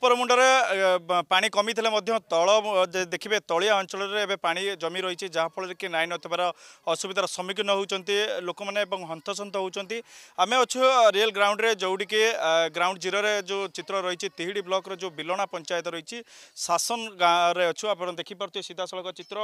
ଉପରମୁଣ୍ଡରେ ପାଣି କମିଥିଲେ ମଧ୍ୟ ତଳ ଦେଖିବେ ତଳିଆ ଅଞ୍ଚଳରେ ଏବେ ପାଣି ଜମି ରହିଛି ଯାହାଫଳରେ କି ନାଇଁ ନଥିବାର ଅସୁବିଧାର ସମ୍ମୁଖୀନ ହେଉଛନ୍ତି ଲୋକମାନେ ଏବଂ ହନ୍ତସନ୍ତ ହେଉଛନ୍ତି ଆମେ ଅଛୁ ରିଏଲ୍ ଗ୍ରାଉଣ୍ଡରେ ଯେଉଁଠିକି ଗ୍ରାଉଣ୍ଡ ଜିରୋରେ ଯେଉଁ ଚିତ୍ର ରହିଛି ତିହିଡ଼ି ବ୍ଲକ୍ର ଯେଉଁ ବିଲଣା ପଞ୍ଚାୟତ ରହିଛି ଶାସନ ଗାଁରେ ଅଛୁ ଆପଣ ଦେଖିପାରୁଥିବେ ସିଧାସଳଖ ଚିତ୍ର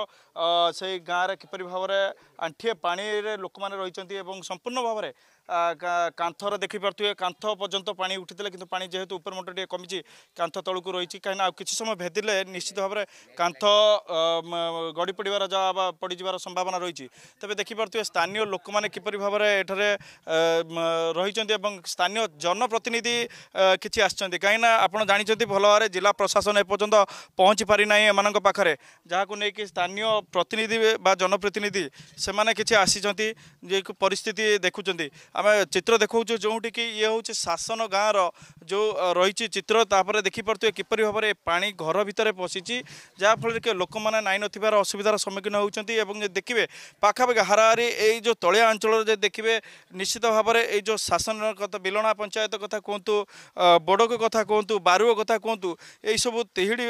ସେଇ ଗାଁରେ କିପରି ଭାବରେ ଆଣ୍ଠିଏ ପାଣିରେ ଲୋକମାନେ ରହିଛନ୍ତି ଏବଂ ସମ୍ପୂର୍ଣ୍ଣ ଭାବରେ କାନ୍ଥର ଦେଖିପାରୁଥିବେ କାନ୍ଥ ପର୍ଯ୍ୟନ୍ତ ପାଣି ଉଠିଥିଲା କିନ୍ତୁ ପାଣି ଯେହେତୁ ଉପର ମୁଣ୍ଡ ଟିକେ କମିଛି କାନ୍ଥ ତଳକୁ ରହିଛି କାହିଁକିନା ଆଉ କିଛି ସମୟ ଭେଦିଲେ ନିଶ୍ଚିତ ଭାବରେ କାନ୍ଥ ଗଡ଼ି ପଡ଼ିବାର ଯାହା ପଡ଼ିଯିବାର ସମ୍ଭାବନା ରହିଛି ତେବେ ଦେଖିପାରୁଥିବେ ସ୍ଥାନୀୟ ଲୋକମାନେ କିପରି ଭାବରେ ଏଠାରେ ରହିଛନ୍ତି ଏବଂ ସ୍ଥାନୀୟ ଜନପ୍ରତିନିଧି କିଛି ଆସିଛନ୍ତି କାହିଁକିନା ଆପଣ ଜାଣିଛନ୍ତି ଭଲ ଭାବରେ ଜିଲ୍ଲା ପ୍ରଶାସନ ଏପର୍ଯ୍ୟନ୍ତ ପହଞ୍ଚି ପାରିନାହିଁ ଏମାନଙ୍କ ପାଖରେ ଯାହାକୁ ନେଇକି ସ୍ଥାନୀୟ ପ୍ରତିନିଧି ବା ଜନପ୍ରତିନିଧି ସେମାନେ କିଛି ଆସିଛନ୍ତି ଯେ ପରିସ୍ଥିତି ଦେଖୁଛନ୍ତି ଆମେ ଚିତ୍ର ଦେଖାଉଛୁ ଯେଉଁଠିକି ଇଏ ହେଉଛି ଶାସନ ଗାଁର ଯେଉଁ ରହିଛି ଚିତ୍ର ତାପରେ ଦେଖିପାରୁଥିବେ କିପରି ଭାବରେ ପାଣି ଘର ଭିତରେ ପଶିଛି ଯାହାଫଳରେ କି ଲୋକମାନେ ନାଇଁ ନଥିବାର ଅସୁବିଧାର ସମ୍ମୁଖୀନ ହେଉଛନ୍ତି ଏବଂ ଦେଖିବେ ପାଖାପାଖି ହାରାହାରି ଏଇ ଯେଉଁ ତଳିଆ ଅଞ୍ଚଳରେ ଯଦି ଦେଖିବେ ନିଶ୍ଚିତ ଭାବରେ ଏଇ ଯେଉଁ ଶାସନ କଥା ବିଲଣା ପଞ୍ଚାୟତ କଥା କୁହନ୍ତୁ ବଡ଼କ କଥା କୁହନ୍ତୁ ବାରୁଅ କଥା କୁହନ୍ତୁ ଏଇସବୁ ତିହିଡ଼ି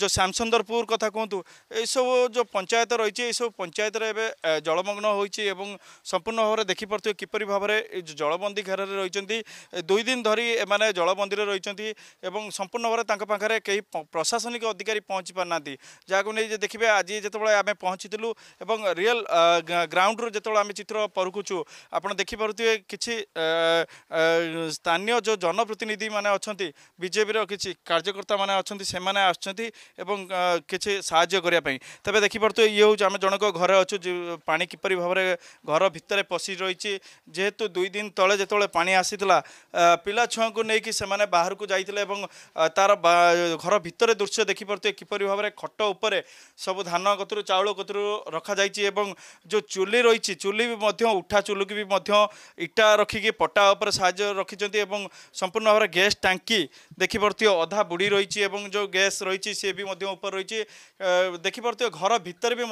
ଯେଉଁ ଶ୍ୟାମସୁନ୍ଦରପୁର କଥା କୁହନ୍ତୁ ଏଇସବୁ ଯେଉଁ ପଞ୍ଚାୟତ ରହିଛି ଏଇସବୁ ପଞ୍ଚାୟତରେ ଏବେ ଜଳମଗ୍ନ ହୋଇଛି ଏବଂ ସମ୍ପୂର୍ଣ୍ଣ ଭାବରେ ଦେଖିପାରୁଥିବେ দেখুন কিপর ভাবে জলবন্দী ঘেরের রয়েছেন দুই দিন ধর এমানে জলবন্দীরে রয়েছেন এবং সম্পূর্ণ ভাবে তাঁর পাখে কে প্রশাসনিক অধিকারী পৌঁছি পারি না যা দেখবে আজ যেতবে আমি পৌঁছিলু এবং রিয়েল গ্রাউন্ড্রু যেতবে আমি চিত্র পরখুছু আপনার দেখিপারে কিছু স্থানীয় যে জনপ্রতিনিধি মানে অনেক বিজেপির কিছু কার্যকর্তা মানে অনেক সে আসছেন এবং কিছু সাহায্য করা তবে দেখিপারে ইয়ে হচ্ছে আমি জনক ঘরে অছু পা কিপর ভাবে ঘর ভিতরে পশি রয়েছে যেহেতু দুই দিন তলে যেত পা আসিলা পিলা ছুঁকু নেই সে বাহারক যাই এবং তার ঘর ভিতরে দৃশ্য দেখিপারে কিপর ভাবে খট উপরে সব ধান কতুর চাউল কতুর রখা যাই এবং যে চুলি রয়েছে চুলি উঠা চুলুকি ইটা রক্ষিকি পটা উপরে সাহায্য রক্ষিছেন এবং সম্পূর্ণ ভাবে গ্যাস ট্যাঙ্কি দেখিপারে অধা বুড়ি রয়েছে এবং যে গ্যাস রয়েছে সে বি উপরে রয়েছে দেখিপারে ঘর ভিতরে বি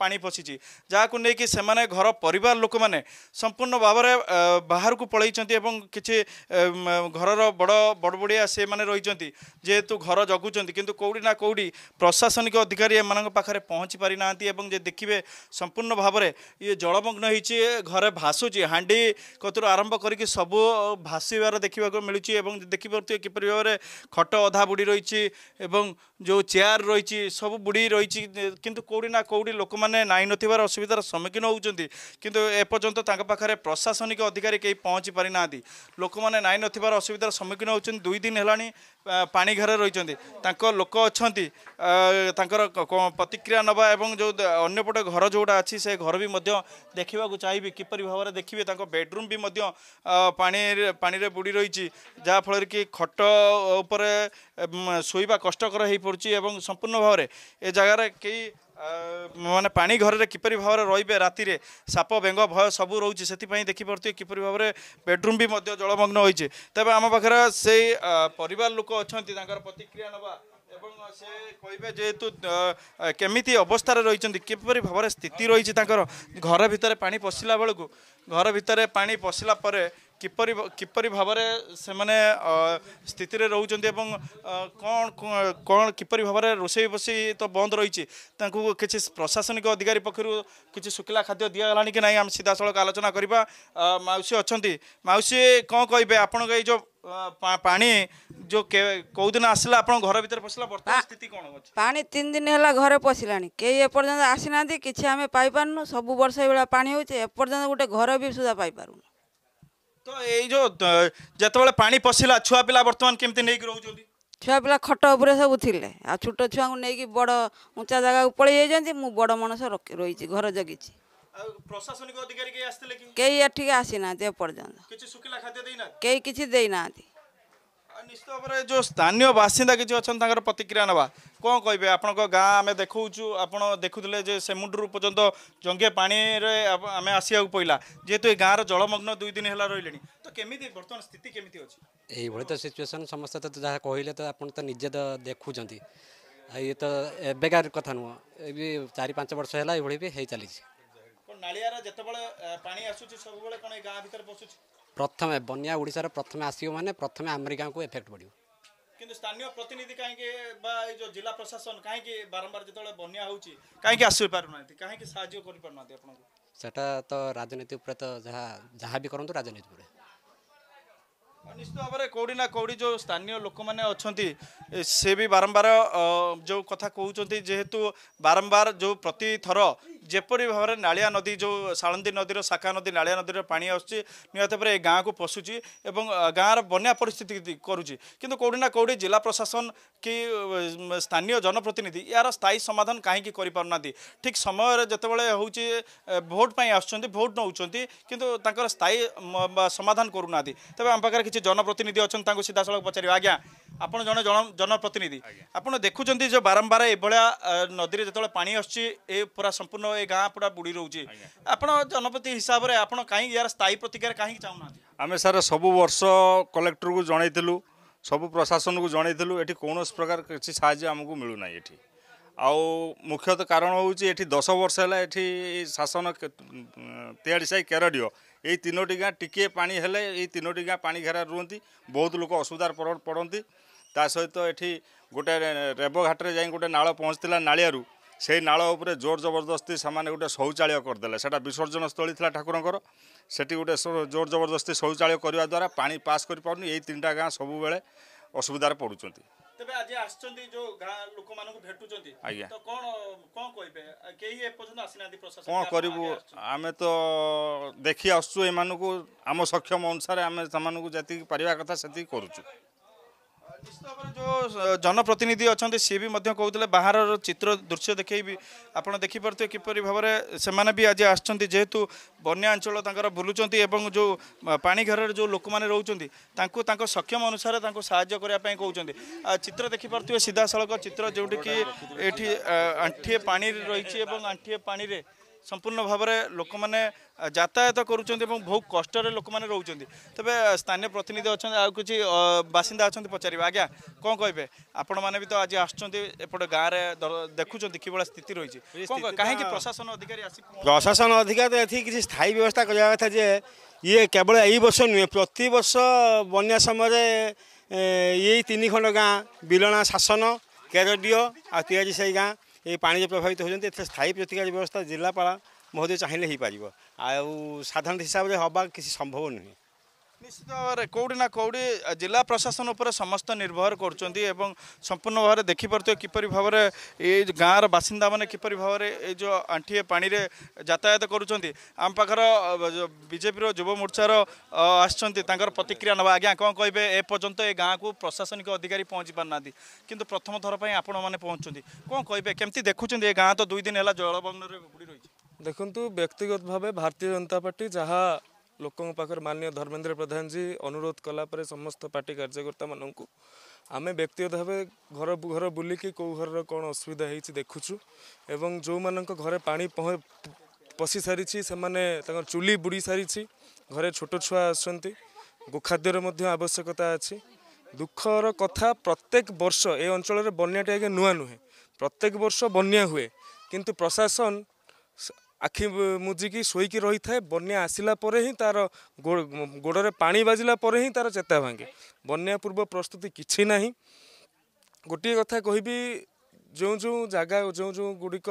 পা পশিছে যা নেই সে ঘর পরিবার লোক মানে সম্পূর্ণ ସମ୍ପୂର୍ଣ୍ଣ ଭାବରେ ବାହାରକୁ ପଳାଇଛନ୍ତି ଏବଂ କିଛି ଘରର ବଡ଼ ବଡ଼ବଡ଼ିଆ ସେମାନେ ରହିଛନ୍ତି ଯେହେତୁ ଘର ଜଗୁଛନ୍ତି କିନ୍ତୁ କେଉଁଠି ନା କେଉଁଠି ପ୍ରଶାସନିକ ଅଧିକାରୀ ଏମାନଙ୍କ ପାଖରେ ପହଞ୍ଚି ପାରିନାହାନ୍ତି ଏବଂ ଯେ ଦେଖିବେ ସମ୍ପୂର୍ଣ୍ଣ ଭାବରେ ଇଏ ଜଳମଗ୍ନ ହେଇଛି ଘରେ ଭାସୁଛି ହାଣ୍ଡି କତୁରୁ ଆରମ୍ଭ କରିକି ସବୁ ଭାସିବାର ଦେଖିବାକୁ ମିଳୁଛି ଏବଂ ଦେଖିପାରୁଥିବେ କିପରି ଭାବରେ ଖଟ ଅଧା ବୁଡ଼ି ରହିଛି ଏବଂ ଯେଉଁ ଚେୟାର ରହିଛି ସବୁ ବୁଡ଼ି ରହିଛି କିନ୍ତୁ କେଉଁଠି ନା କେଉଁଠି ଲୋକମାନେ ନାଇଁ ନଥିବାର ଅସୁବିଧାର ସମ୍ମୁଖୀନ ହେଉଛନ୍ତି କିନ୍ତୁ ଏପର୍ଯ୍ୟନ୍ତ ତାଙ୍କ ପାଖରେ ପାଖରେ ପ୍ରଶାସନିକ ଅଧିକାରୀ କେହି ପହଞ୍ଚି ପାରିନାହାନ୍ତି ଲୋକମାନେ ନାଇଁ ନଥିବାର ଅସୁବିଧାର ସମ୍ମୁଖୀନ ହେଉଛନ୍ତି ଦୁଇ ଦିନ ହେଲାଣି ପାଣି ଘରେ ରହିଛନ୍ତି ତାଙ୍କ ଲୋକ ଅଛନ୍ତି ତାଙ୍କର ପ୍ରତିକ୍ରିୟା ନେବା ଏବଂ ଯେଉଁ ଅନ୍ୟପଟେ ଘର ଯେଉଁଟା ଅଛି ସେ ଘର ବି ମଧ୍ୟ ଦେଖିବାକୁ ଚାହିଁବି କିପରି ଭାବରେ ଦେଖିବେ ତାଙ୍କ ବେଡ଼୍ରୁମ୍ ବି ମଧ୍ୟ ପାଣି ପାଣିରେ ବୁଡ଼ି ରହିଛି ଯାହାଫଳରେ କି ଖଟ ଉପରେ ଶୋଇବା କଷ୍ଟକର ହୋଇପଡ଼ୁଛି ଏବଂ ସମ୍ପୂର୍ଣ୍ଣ ଭାବରେ ଏ ଜାଗାରେ କେହି ମାନେ ପାଣି ଘରରେ କିପରି ଭାବରେ ରହିବେ ରାତିରେ ସାପ ବେଙ୍ଗ ଭୟ ସବୁ ରହୁଛି ସେଥିପାଇଁ ଦେଖିପାରୁଥିବେ କିପରି ଭାବରେ ବେଡ଼ରୁମ୍ ବି ମଧ୍ୟ ଜଳମଗ୍ନ ହୋଇଛି ତେବେ ଆମ ପାଖରେ ସେଇ ପରିବାର ଲୋକ ଅଛନ୍ତି ତାଙ୍କର ପ୍ରତିକ୍ରିୟା ନେବା ଏବଂ ସେ କହିବେ ଯେହେତୁ କେମିତି ଅବସ୍ଥାରେ ରହିଛନ୍ତି କିପରି ଭାବରେ ସ୍ଥିତି ରହିଛି ତାଙ୍କର ଘର ଭିତରେ ପାଣି ପଶିଲା ବେଳକୁ ଘର ଭିତରେ ପାଣି ପଶିଲା ପରେ কিপর কিপর ভাবে সে স্থিতি রোচান এবং কণ কণ কিপর ভাবে রোষেই বসেই তো বন্ধ রয়েছে তাঁকু কিছু প্রশাসনিক অধিকারী পক্ষ কিছু শুকিলা খাদ্য দিগলা কি না আমি সিধাসলখ আলোচনা করা মাউসী অনেক মাউসী কম কে আপনার এই যে ପାଣି ଯୋଉ କୋଉ ଦିନ ଆସିଲା ଆପଣଙ୍କ ଘର ଭିତରେ ପଶିଲା ବର୍ତ୍ତମାନ ସ୍ଥିତି କ'ଣ ଅଛି ପାଣି ତିନି ଦିନ ହେଲା ଘରେ ପଶିଲାଣି କେହି ଏପର୍ଯ୍ୟନ୍ତ ଆସିନାହାନ୍ତି କିଛି ଆମେ ପାଇପାରୁନୁ ସବୁ ବର୍ଷ ଏଭଳିଆ ପାଣି ହେଉଛି ଏପର୍ଯ୍ୟନ୍ତ ଗୋଟେ ଘର ବି ସୁଦ୍ଧା ପାଇପାରୁନୁ ତ ଏଇ ଯୋଉ ଯେତେବେଳେ ପାଣି ପଶିଲା ଛୁଆ ପିଲା ବର୍ତ୍ତମାନ କେମିତି ନେଇକି ରହୁଛନ୍ତି ଛୁଆ ପିଲା ଖଟ ଉପରେ ସବୁ ଥିଲେ ଆଉ ଛୋଟ ଛୁଆଙ୍କୁ ନେଇକି ବଡ଼ ଉଞ୍ଚା ଜାଗାକୁ ପଳେଇ ଯାଇଛନ୍ତି ମୁଁ ବଡ଼ ମଣିଷ ରହିଛି ଘର ଜଗିଛି ପ୍ରଶାସନିକ ଅଧିକାରୀ କେହି ଆସିଥିଲେ କେହି ଏଠିକି ଆସିନାହାନ୍ତି ଏପର୍ଯ୍ୟନ୍ତ କେହି କିଛି ଦେଇନାହାନ୍ତି ନିଶ୍ଚିତ ଭାବରେ ଯେଉଁ ସ୍ଥାନୀୟ ବାସିନ୍ଦା କିଛି ଅଛନ୍ତି ତାଙ୍କର ପ୍ରତିକ୍ରିୟା ନେବା କ'ଣ କହିବେ ଆପଣଙ୍କ ଗାଁ ଆମେ ଦେଖାଉଛୁ ଆପଣ ଦେଖୁଥିଲେ ଯେ ସେମୁଣ୍ଡରୁ ପର୍ଯ୍ୟନ୍ତ ଜଙ୍ଗେ ପାଣିରେ ଆମେ ଆସିବାକୁ ପଡ଼ିଲା ଯେହେତୁ ଏ ଗାଁର ଜଳମଗ୍ନ ଦୁଇ ଦିନ ହେଲା ରହିଲେଣି ତ କେମିତି ବର୍ତ୍ତମାନ ସ୍ଥିତି କେମିତି ଅଛି ଏଇଭଳି ତ ସିଚୁଏସନ୍ ସମସ୍ତେ ତ ଯାହା କହିଲେ ତ ଆପଣ ତ ନିଜେ ତ ଦେଖୁଛନ୍ତି ଇଏ ତ ଏବେକା କଥା ନୁହଁ ଏ ବି ଚାରି ପାଞ୍ଚ ବର୍ଷ ହେଲା ଏଇଭଳି ବି ହେଇ ଚାଲିଛି ନାଳିଆର ଯେତେବେଳେ ପାଣି ଆସୁଛି ସବୁବେଳେ କ'ଣ ଏ ଗାଁ ଭିତରେ ପଶୁଛି ପ୍ରଥମେ ବନ୍ୟା ଓଡ଼ିଶାରେ ପ୍ରଥମେ ଆସିବ ମାନେ ପ୍ରଥମେ ଆମେରିକାଙ୍କୁ ଏଫେକ୍ଟ ପଡ଼ିବ କିନ୍ତୁ ସ୍ଥାନୀୟ ପ୍ରତିନିଧି କାହିଁକି ବା ଏଇ ଯେଉଁ ଜିଲ୍ଲା ପ୍ରଶାସନ କାହିଁକି ବାରମ୍ବାର ଯେତେବେଳେ ବନ୍ୟା ହେଉଛି କାହିଁକି ଆସିପାରୁନାହାନ୍ତି କାହିଁକି ସାହାଯ୍ୟ କରିପାରୁନାହାନ୍ତି ଆପଣଙ୍କୁ ସେଟା ତ ରାଜନୀତି ଉପରେ ତ ଯାହା ଯାହା ବି କରନ୍ତୁ ରାଜନୀତି ଉପରେ ନିଶ୍ଚିତ ଭାବରେ କେଉଁଠି ନା କେଉଁଠି ଯେଉଁ ସ୍ଥାନୀୟ ଲୋକମାନେ ଅଛନ୍ତି ସେ ବି ବାରମ୍ବାର ଯେଉଁ କଥା କହୁଛନ୍ତି ଯେହେତୁ ବାରମ୍ବାର ଯେଉଁ ପ୍ରତିଥର जपरि भावना नयाँ नदी जो साणन्दी नदी शाखा नदी नाया नदी र पा आसु निहत भएर यो गाँक पसु गाँ र बन्या परिस्थिति गरुछु के कोही जिल्ला प्रशासन कि स्थानीय जनप्रतिनिधि यार स्थायी समाधान काहीँक गरिपिँदै ठीक समय जतिबेला हौ चाहिँ भोटपै आसुन भोट न कि तर स्थायी समाधान गर्ुना तपाईँ आम पाँच जनप्रतिनिधि अनि त सिधासल पचार आज्ञा ଆପଣ ଜଣେ ଜନପ୍ରତିନିଧି ଆପଣ ଦେଖୁଛନ୍ତି ଯେ ବାରମ୍ବାର ଏଭଳିଆ ନଦୀରେ ଯେତେବେଳେ ପାଣି ଆସୁଛି ଏ ପୁରା ସମ୍ପୂର୍ଣ୍ଣ ଏ ଗାଁ ପୁରା ବୁଡ଼ି ରହୁଛି ଆପଣ ଜନପ୍ରତି ହିସାବରେ ଆପଣ କାହିଁକି ଏହାର ସ୍ଥାୟୀ ପ୍ରତିକ୍ରିୟା କାହିଁକି ଚାହୁଁନାହାନ୍ତି ଆମେ ସାର୍ ସବୁ ବର୍ଷ କଲେକ୍ଟରକୁ ଜଣେଇଥିଲୁ ସବୁ ପ୍ରଶାସନକୁ ଜଣେଇଥିଲୁ ଏଠି କୌଣସି ପ୍ରକାର କିଛି ସାହାଯ୍ୟ ଆମକୁ ମିଳୁନାହିଁ ଏଠି ଆଉ ମୁଖ୍ୟତଃ କାରଣ ହେଉଛି ଏଠି ଦଶ ବର୍ଷ ହେଲା ଏଠି ଶାସନ ତିଆଡ଼ି ସାହି କେରଡ଼ିଅ ଏଇ ତିନୋଟି ଗାଁ ଟିକିଏ ପାଣି ହେଲେ ଏଇ ତିନୋଟି ଗାଁ ପାଣି ଘେରା ରୁହନ୍ତି ବହୁତ ଲୋକ ଅସୁବିଧାରେ ପଡ଼ନ୍ତି তা সহিত এটি গোটে ରେବ ଘାଟରେ ଯାଇ ଗୋଟେ ନାଳ ପହଞ୍ଚିଥିଲା ନାଳିଆରୁ সেই নাল উপরে জোর জবরদস্তি সে গোটে শৌচাড় করেদেলে সেটা বিসর্জন স্থলী লা ঠাকুরঙ্কর সেটি গোটে জোর জবরদস্তি শৌচাড় করা দ্বারা পা পাস করে পাওনি এই তিনটা গাঁ সবুলে অসুবিধার পড়ুচ্ছেন কম করবু আমি তো দেখি আসছু এমানুকু আম সক্ষম অনুসারে আমি সে যেত পারিবা কথা সেত করুছু জনপ্রতিনিধি অনেক সি বি কৌলে বাহার চিত্র দৃশ্য দেখেবি আপনার দেখিপারে কিপর ভাবে সে আজ আসছেন যেহেতু বন্যা অঞ্চল তাঁর বুলুচার এবং যে পাঘরের যে লোক মানে রোচান তাঁর সক্ষম অনুসারে তাঁর সাহায্য করা কৌন চিত্র দেখিপারে সিধাসলখ চিত্র যেটি কি এটি আঁঠিয়ে পাড়ি রয়েছে এবং আঁঠিয়ে পাড়ি সম্পূর্ণ ভাবে লোক মানে যাতায়াত করছেন এবং বহু কষ্টরে লোক মানে রোচান তবে স্থানীয় প্রতিনিধি অনেক বাসিন্দা অনেক পচারে আজ্ঞা কম কে আপন মানে তো আজ আসছেন এপটে গাঁরে দেখুছেন কিভাবে স্থিতি রয়েছে কী প্রশাসন অধিকারী আসি প্রশাসন অধিকারী এটি কিছু স্থায়ী ব্যবস্থা করা কথা যে ইয়ে কেবল এই বর্ষ নুহে প্রতি বর্ষ বন্যা সময় এই তিন খণ্ড গাঁ বিলনা শাসন কেরডিও আর তিহাজি সাই গাঁ ଏ ପାଣିରେ ପ୍ରଭାବିତ ହେଉଛନ୍ତି ଏଥିରେ ସ୍ଥାୟୀ ପ୍ରତିକାର ବ୍ୟବସ୍ଥା ଜିଲ୍ଲାପାଳ ମହୋଦୟ ଚାହିଁଲେ ହୋଇପାରିବ ଆଉ ସାଧାରଣ ହିସାବରେ ହେବା କିଛି ସମ୍ଭବ ନୁହେଁ নিশ্চিত ভাবে কোটি না কোটি জেলা প্রশাসন উপরে সমস্ত নির্ভর করছেন এবং সম্পূর্ণ ভাবে দেখিপারে কিপর ভাবে এই গাঁর বাসিন্দা মানে কিপর ভাবে এই যে আঁঠিয়ে পাড়ে যাতায়াত করছেন আম পাখর বিজেপির যুব মোর্চার আসছেন তাঁর প্রতিক্রিয়া নেওয়া আজ্ঞা কম কে এপর্যন্ত এই গাঁকু প্রশাসনিক অধিকারী পৌঁছি পারি না কিন্তু প্রথম থর আপন মানে পৌঁছুন কম কে কমিটি দেখুছেন এ গাঁ তো দুই দিন হল জলবন্দরে বুড়ি রয়েছে দেখুন ব্যক্তিগত ভাবে ভারতীয় জনতা পার্টি যাহা ଲୋକଙ୍କ ପାଖରେ ମାନ୍ୟ ଧର୍ମେନ୍ଦ୍ର ପ୍ରଧାନ ଜୀ ଅନୁରୋଧ କଲା ପରେ ସମସ୍ତ ପାର୍ଟି କାର୍ଯ୍ୟକର୍ତ୍ତାମାନଙ୍କୁ ଆମେ ବ୍ୟକ୍ତିଗତ ଭାବେ ଘର ଘର ବୁଲିକି କେଉଁ ଘରର କ'ଣ ଅସୁବିଧା ହେଇଛି ଦେଖୁଛୁ ଏବଂ ଯେଉଁମାନଙ୍କ ଘରେ ପାଣି ପଶି ସାରିଛି ସେମାନେ ତାଙ୍କର ଚୁଲି ବୁଡ଼ି ସାରିଛି ଘରେ ଛୋଟ ଛୁଆ ଆସୁଛନ୍ତି ଗୋଖାଦ୍ୟର ମଧ୍ୟ ଆବଶ୍ୟକତା ଅଛି ଦୁଃଖର କଥା ପ୍ରତ୍ୟେକ ବର୍ଷ ଏ ଅଞ୍ଚଳରେ ବନ୍ୟାଟି ଆଜ୍ଞା ନୂଆ ନୁହେଁ ପ୍ରତ୍ୟେକ ବର୍ଷ ବନ୍ୟା ହୁଏ କିନ୍ତୁ ପ୍ରଶାସନ ଆଖି ମୁଜିକି ଶୋଇକି ରହିଥାଏ ବନ୍ୟା ଆସିଲା ପରେ ହିଁ ତା'ର ଗୋଡ଼ରେ ପାଣି ବାଜିଲା ପରେ ହିଁ ତା'ର ଚେତା ଭାଙ୍ଗେ ବନ୍ୟା ପୂର୍ବ ପ୍ରସ୍ତୁତି କିଛି ନାହିଁ ଗୋଟିଏ କଥା କହିବି ଯେଉଁ ଯେଉଁ ଜାଗା ଯେଉଁ ଯେଉଁ ଗୁଡ଼ିକ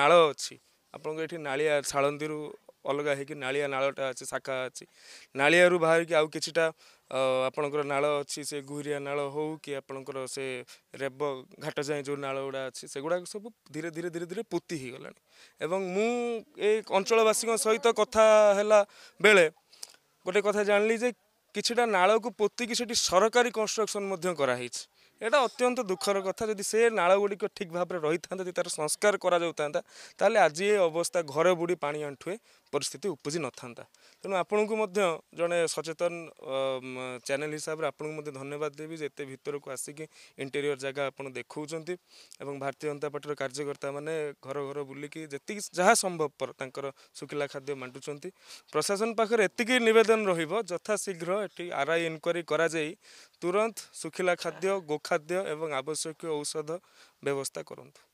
ନାଳ ଅଛି ଆପଣଙ୍କ ଏଠି ନାଳିଆ ଶାଳନ୍ଦୀରୁ ଅଲଗା ହେଇକି ନାଳିଆ ନାଳଟା ଅଛି ଶାଖା ଅଛି ନାଳିଆରୁ ବାହାରିକି ଆଉ କିଛିଟା ଆପଣଙ୍କର ନାଳ ଅଛି ସେ ଗୁହିରିଆ ନାଳ ହେଉ କି ଆପଣଙ୍କର ସେ ରେବ ଘାଟ ଯାଏଁ ଯେଉଁ ନାଳ ଗୁଡ଼ା ଅଛି ସେଗୁଡ଼ାକ ସବୁ ଧୀରେ ଧୀରେ ଧୀରେ ଧୀରେ ପୋତି ହେଇଗଲାଣି ଏବଂ ମୁଁ ଏ ଅଞ୍ଚଳବାସୀଙ୍କ ସହିତ କଥା ହେଲା ବେଳେ ଗୋଟେ କଥା ଜାଣିଲି ଯେ କିଛିଟା ନାଳକୁ ପୋତିକି ସେଠି ସରକାରୀ କନଷ୍ଟ୍ରକ୍ସନ୍ ମଧ୍ୟ କରାହେଇଛି ଏଇଟା ଅତ୍ୟନ୍ତ ଦୁଃଖର କଥା ଯଦି ସେ নাড়গুড়ি ঠিক ভাবে রই থাকে যদি তার সংস্কার করা যাওতা তাহলে আজ এ অবস্থা ঘরে বুড়ি পা ପରିସ୍ଥିତି ଉପୁଜିନଥାନ୍ତା ତେଣୁ ଆପଣଙ୍କୁ ମଧ୍ୟ ଜଣେ ସଚେତନ ଚ୍ୟାନେଲ୍ ହିସାବରେ ଆପଣଙ୍କୁ ମଧ୍ୟ ଧନ୍ୟବାଦ ଦେବି ଯେ ଏତେ ଭିତରକୁ ଆସିକି ଇଣ୍ଟେରିୟର ଜାଗା ଆପଣ ଦେଖାଉଛନ୍ତି ଏବଂ ଭାରତୀୟ ଜନତା ପାର୍ଟିର କାର୍ଯ୍ୟକର୍ତ୍ତାମାନେ ଘର ଘର ବୁଲିକି ଯେତିକି ଯାହା ସମ୍ଭବପର ତାଙ୍କର ଶୁଖିଲା ଖାଦ୍ୟ ବାଣ୍ଟୁଛନ୍ତି ପ୍ରଶାସନ ପାଖରେ ଏତିକି ନିବେଦନ ରହିବ ଯଥାଶୀଘ୍ର ଏଠି ଆର୍ ଆଇ ଇନକ୍ୱାରି କରାଯାଇ ତୁରନ୍ତ ଶୁଖିଲା ଖାଦ୍ୟ ଗୋଖାଦ୍ୟ ଏବଂ ଆବଶ୍ୟକୀୟ ଔଷଧ ବ୍ୟବସ୍ଥା କରନ୍ତୁ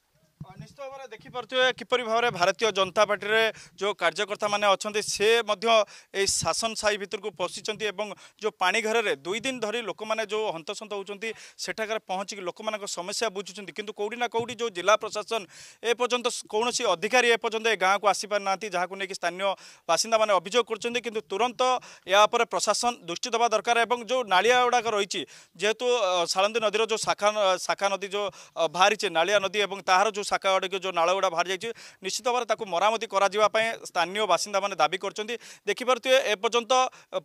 ନିଶ୍ଚିତ ଭାବରେ ଦେଖିପାରୁଥିବେ କିପରି ଭାବରେ ଭାରତୀୟ ଜନତା ପାର୍ଟିରେ ଯେଉଁ କାର୍ଯ୍ୟକର୍ତ୍ତାମାନେ ଅଛନ୍ତି ସେ ମଧ୍ୟ ଏଇ ଶାସନ ସାହି ଭିତରକୁ ପଶିଛନ୍ତି ଏବଂ ଯେଉଁ ପାଣିଘରରେ ଦୁଇ ଦିନ ଧରି ଲୋକମାନେ ଯେଉଁ ହନ୍ତସନ୍ତ ହେଉଛନ୍ତି ସେଠାକାର ପହଞ୍ଚିକି ଲୋକମାନଙ୍କ ସମସ୍ୟା ବୁଝୁଛନ୍ତି କିନ୍ତୁ କେଉଁଠି ନା କେଉଁଠି ଯେଉଁ ଜିଲ୍ଲା ପ୍ରଶାସନ ଏପର୍ଯ୍ୟନ୍ତ କୌଣସି ଅଧିକାରୀ ଏପର୍ଯ୍ୟନ୍ତ ଏ ଗାଁକୁ ଆସିପାରିନାହାନ୍ତି ଯାହାକୁ ନେଇକି ସ୍ଥାନୀୟ ବାସିନ୍ଦାମାନେ ଅଭିଯୋଗ କରୁଛନ୍ତି କିନ୍ତୁ ତୁରନ୍ତ ଏହା ଉପରେ ପ୍ରଶାସନ ଦୃଷ୍ଟି ଦେବା ଦରକାର ଏବଂ ଯେଉଁ ନାଳିଆ ଗୁଡ଼ାକ ରହିଛି ଯେହେତୁ ଶାଳନ୍ଦୀ ନଦୀର ଯେଉଁ ଶାଖା ଶାଖା ନଦୀ ଯେଉଁ ବାହାରିଛି ନାଳିଆ ନଦୀ ଏବଂ ତାହାର ଯେଉଁ ଶାଖା ଗୁଡ଼ିକ ଯେଉଁ ନାଳ ଗୁଡ଼ା ବାହାରି ଯାଇଛି ନିଶ୍ଚିତ ଭାବରେ ତାକୁ ମରାମତି କରାଯିବା ପାଇଁ ସ୍ଥାନୀୟ ବାସିନ୍ଦାମାନେ ଦାବି କରିଛନ୍ତି ଦେଖିପାରୁଥିବେ ଏପର୍ଯ୍ୟନ୍ତ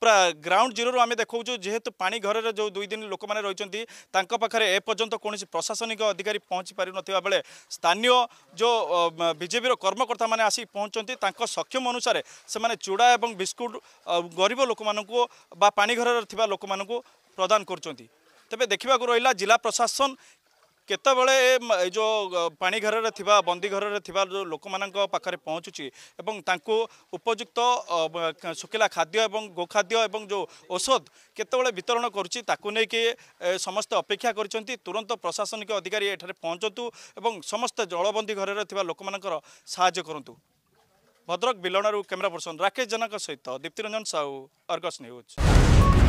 ପୁରା ଗ୍ରାଉଣ୍ଡ ଜିରୋରୁ ଆମେ ଦେଖାଉଛୁ ଯେହେତୁ ପାଣି ଘରରେ ଯେଉଁ ଦୁଇ ଦିନ ଲୋକମାନେ ରହିଛନ୍ତି ତାଙ୍କ ପାଖରେ ଏପର୍ଯ୍ୟନ୍ତ କୌଣସି ପ୍ରଶାସନିକ ଅଧିକାରୀ ପହଞ୍ଚି ପାରିନଥିବା ବେଳେ ସ୍ଥାନୀୟ ଯେଉଁ ବିଜେପିର କର୍ମକର୍ତ୍ତାମାନେ ଆସି ପହଞ୍ଚନ୍ତି ତାଙ୍କ ସକ୍ଷମ ଅନୁସାରେ ସେମାନେ ଚୁଡ଼ା ଏବଂ ବିସ୍କୁଟ୍ ଗରିବ ଲୋକମାନଙ୍କୁ ବା ପାଣିଘରରେ ଥିବା ଲୋକମାନଙ୍କୁ ପ୍ରଦାନ କରୁଛନ୍ତି ତେବେ ଦେଖିବାକୁ ରହିଲା ଜିଲ୍ଲା ପ୍ରଶାସନ କେତେବେଳେ ଏ ଯେଉଁ ପାଣିଘରରେ ଥିବା ବନ୍ଦୀଘରରେ ଥିବା ଯେଉଁ ଲୋକମାନଙ୍କ ପାଖରେ ପହଞ୍ଚୁଛି ଏବଂ ତାଙ୍କୁ ଉପଯୁକ୍ତ ଶୁଖିଲା ଖାଦ୍ୟ ଏବଂ ଗୋଖାଦ୍ୟ ଏବଂ ଯେଉଁ ଔଷଧ କେତେବେଳେ ବିତରଣ କରୁଛି ତାକୁ ନେଇକି ସମସ୍ତେ ଅପେକ୍ଷା କରିଛନ୍ତି ତୁରନ୍ତ ପ୍ରଶାସନିକ ଅଧିକାରୀ ଏଠାରେ ପହଞ୍ଚନ୍ତୁ ଏବଂ ସମସ୍ତେ ଜଳବନ୍ଦୀ ଘରରେ ଥିବା ଲୋକମାନଙ୍କର ସାହାଯ୍ୟ କରନ୍ତୁ ଭଦ୍ରକ ବିଲଣାରୁ କ୍ୟାମେରା ପର୍ସନ୍ ରାକେଶ ଜେନାଙ୍କ ସହିତ ଦୀପ୍ତିରଞ୍ଜନ ସାହୁ ଅର୍ଗସ ନ୍ୟୁଜ୍